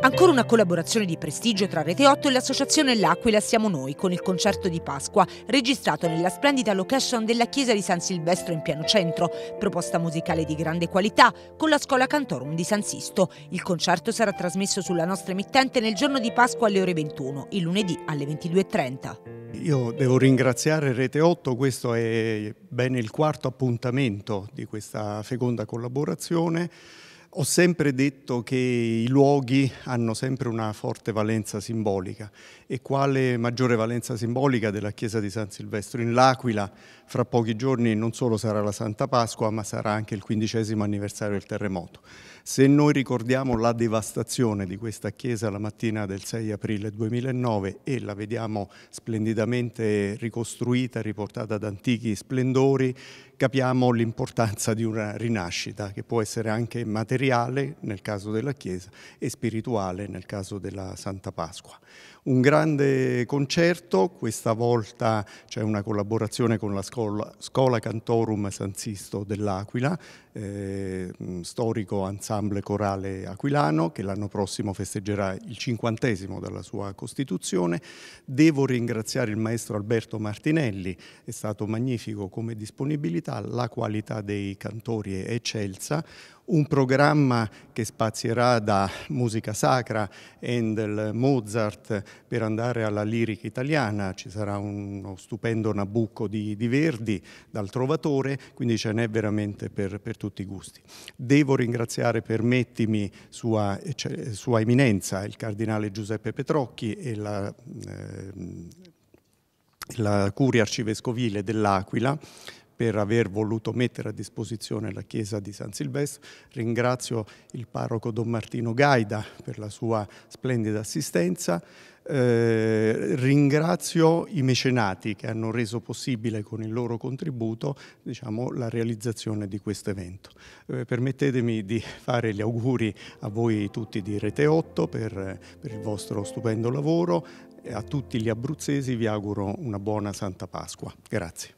Ancora una collaborazione di prestigio tra Rete 8 e l'associazione L'Aquila Siamo Noi con il concerto di Pasqua, registrato nella splendida location della chiesa di San Silvestro in piano centro. Proposta musicale di grande qualità con la scuola Cantorum di San Sisto. Il concerto sarà trasmesso sulla nostra emittente nel giorno di Pasqua alle ore 21, il lunedì alle 22.30. Io devo ringraziare Rete 8, questo è bene il quarto appuntamento di questa feconda collaborazione. Ho sempre detto che i luoghi hanno sempre una forte valenza simbolica e quale maggiore valenza simbolica della chiesa di San Silvestro in L'Aquila fra pochi giorni non solo sarà la Santa Pasqua ma sarà anche il quindicesimo anniversario del terremoto. Se noi ricordiamo la devastazione di questa chiesa la mattina del 6 aprile 2009 e la vediamo splendidamente ricostruita, riportata ad antichi splendori, capiamo l'importanza di una rinascita che può essere anche materiale materiale nel caso della Chiesa e spirituale nel caso della Santa Pasqua. Un grande concerto, questa volta c'è una collaborazione con la Scola, Scola Cantorum San Sisto dell'Aquila, eh, storico ensemble corale aquilano che l'anno prossimo festeggerà il cinquantesimo dalla sua costituzione. Devo ringraziare il maestro Alberto Martinelli, è stato magnifico come disponibilità, la qualità dei cantori è eccelsa, un programma che spazierà da musica sacra, Handel, Mozart, per andare alla lirica italiana, ci sarà uno stupendo Nabucco di, di Verdi, dal Trovatore, quindi ce n'è veramente per, per, tutti i gusti. Devo ringraziare, permettimi, sua, cioè, sua Eminenza, il Cardinale Giuseppe Petrocchi e la... Eh, la curia arcivescovile dell'Aquila per aver voluto mettere a disposizione la chiesa di San Silvestro. Ringrazio il parroco Don Martino Gaida per la sua splendida assistenza. Eh, ringrazio i mecenati che hanno reso possibile con il loro contributo diciamo, la realizzazione di questo evento. Eh, permettetemi di fare gli auguri a voi tutti di Rete 8 per, per il vostro stupendo lavoro. A tutti gli abruzzesi vi auguro una buona Santa Pasqua. Grazie.